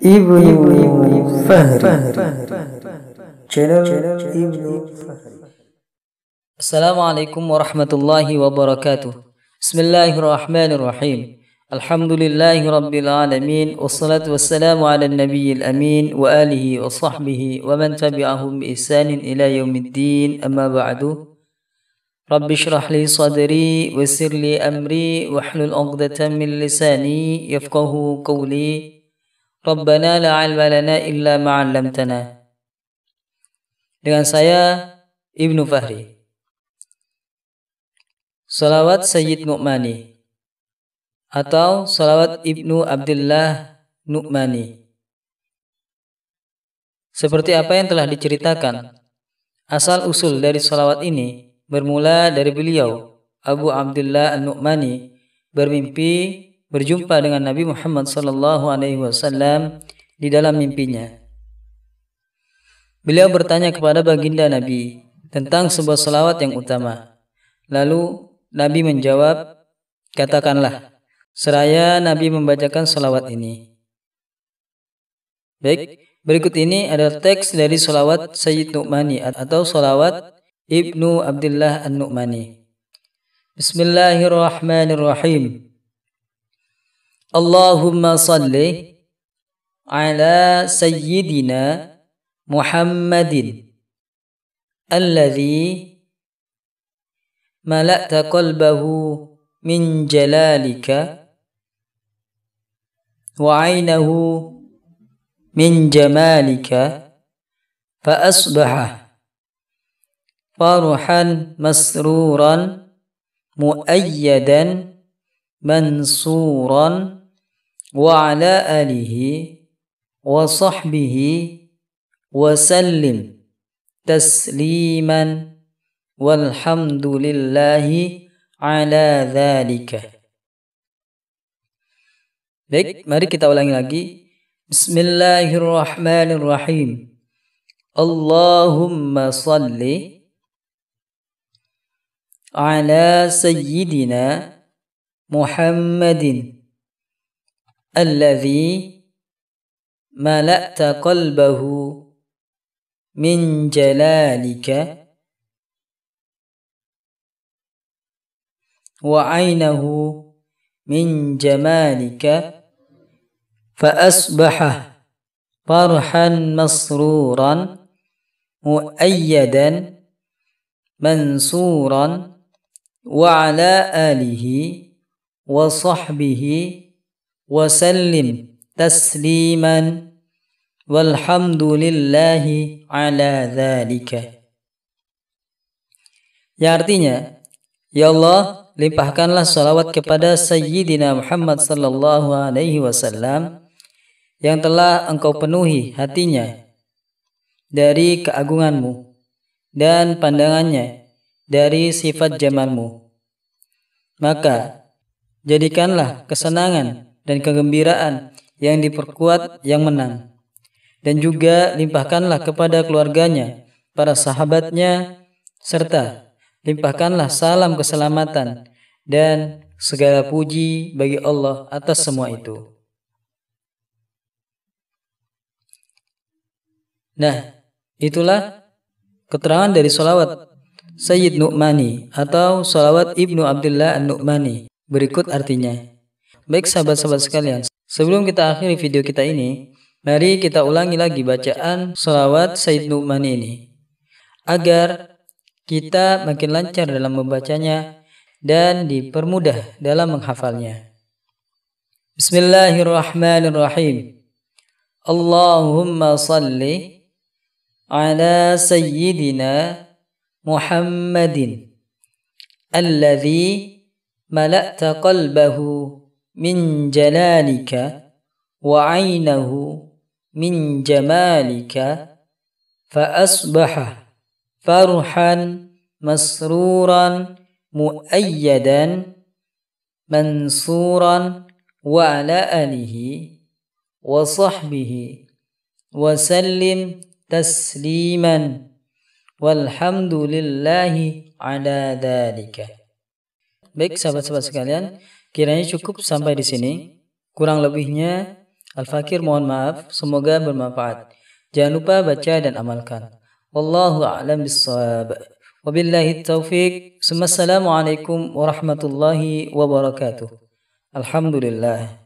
ابن فهر السلام عليكم ورحمة الله وبركاته بسم الله الرحمن الرحيم الحمد لله رب العالمين والصلاة والسلام على النبي الأمين وآله وصحبه ومن تبعهم بإحسان إلى يوم الدين أما بعد رب اشرح لي صدري ويسر لي أمري واحلل عقدة من لساني يفقه قولي Rabbana la ilma lana illa ma'allamtana. Dengan saya Ibnu Fahri. Salawat Sayyid Nu'mani atau Salawat Ibnu Abdullah Nu'mani. Seperti apa yang telah diceritakan, asal usul dari salawat ini bermula dari beliau, Abu Abdullah numani bermimpi berjumpa dengan Nabi Muhammad sallallahu alaihi wasallam di dalam mimpinya. Beliau bertanya kepada baginda Nabi tentang sebuah selawat yang utama. Lalu Nabi menjawab, katakanlah, seraya Nabi membacakan selawat ini. Baik, berikut ini adalah teks dari selawat Sayyid Nu'mani atau selawat Ibnu Abdullah An-Nu'mani. Bismillahirrahmanirrahim. اللهم صل على سيدنا محمد الذي ملأت قلبه من جلالك وعينه من جمالك فأصبح فرحا مسرورا مؤيدا منصورا وعلى آله وصحبه وسلم تسليما والحمد لله على ذلك Baik, mari kita ulangi lagi. Bismillahirrahmanirrahim. Allahumma salli ala sayyidina Muhammadin الذي ملأت قلبه من جلالك وعينه من جمالك فأصبح فرحا مسرورا مؤيدا منصورا وعلى آله وصحبه وسلم تسليما والحمد لله على ذلك yang artinya ya Allah limpahkanlah salawat kepada Sayyidina Muhammad sallallahu alaihi wasallam yang telah engkau penuhi hatinya dari keagunganmu dan pandangannya dari sifat jamanmu. maka jadikanlah kesenangan dan kegembiraan yang diperkuat yang menang. Dan juga limpahkanlah kepada keluarganya, para sahabatnya, serta limpahkanlah salam keselamatan dan segala puji bagi Allah atas semua itu. Nah, itulah keterangan dari solawat Sayyid Nu'mani atau solawat Ibnu Abdullah An-Nu'mani. Berikut artinya. Baik sahabat-sahabat sekalian, sebelum kita akhiri video kita ini, mari kita ulangi lagi bacaan salawat Said Nu'man ini. Agar kita makin lancar dalam membacanya dan dipermudah dalam menghafalnya. Bismillahirrahmanirrahim. Allahumma salli ala sayyidina Muhammadin alladhi malakta qalbahu من جلالك وعينه من جمالك فأصبح فرحا مسرورا مؤيدا منصورا وعلى آله وصحبه وسلم تسليما لله على ذلك. Baik sahabat-sahabat sekalian, Kiranya cukup sampai di sini. Kurang lebihnya, Al-Fakir mohon maaf. Semoga bermanfaat. Jangan lupa baca dan amalkan. Wallahu a'lam bissawab. Wabillahi taufik. Assalamualaikum warahmatullahi wabarakatuh. Alhamdulillah.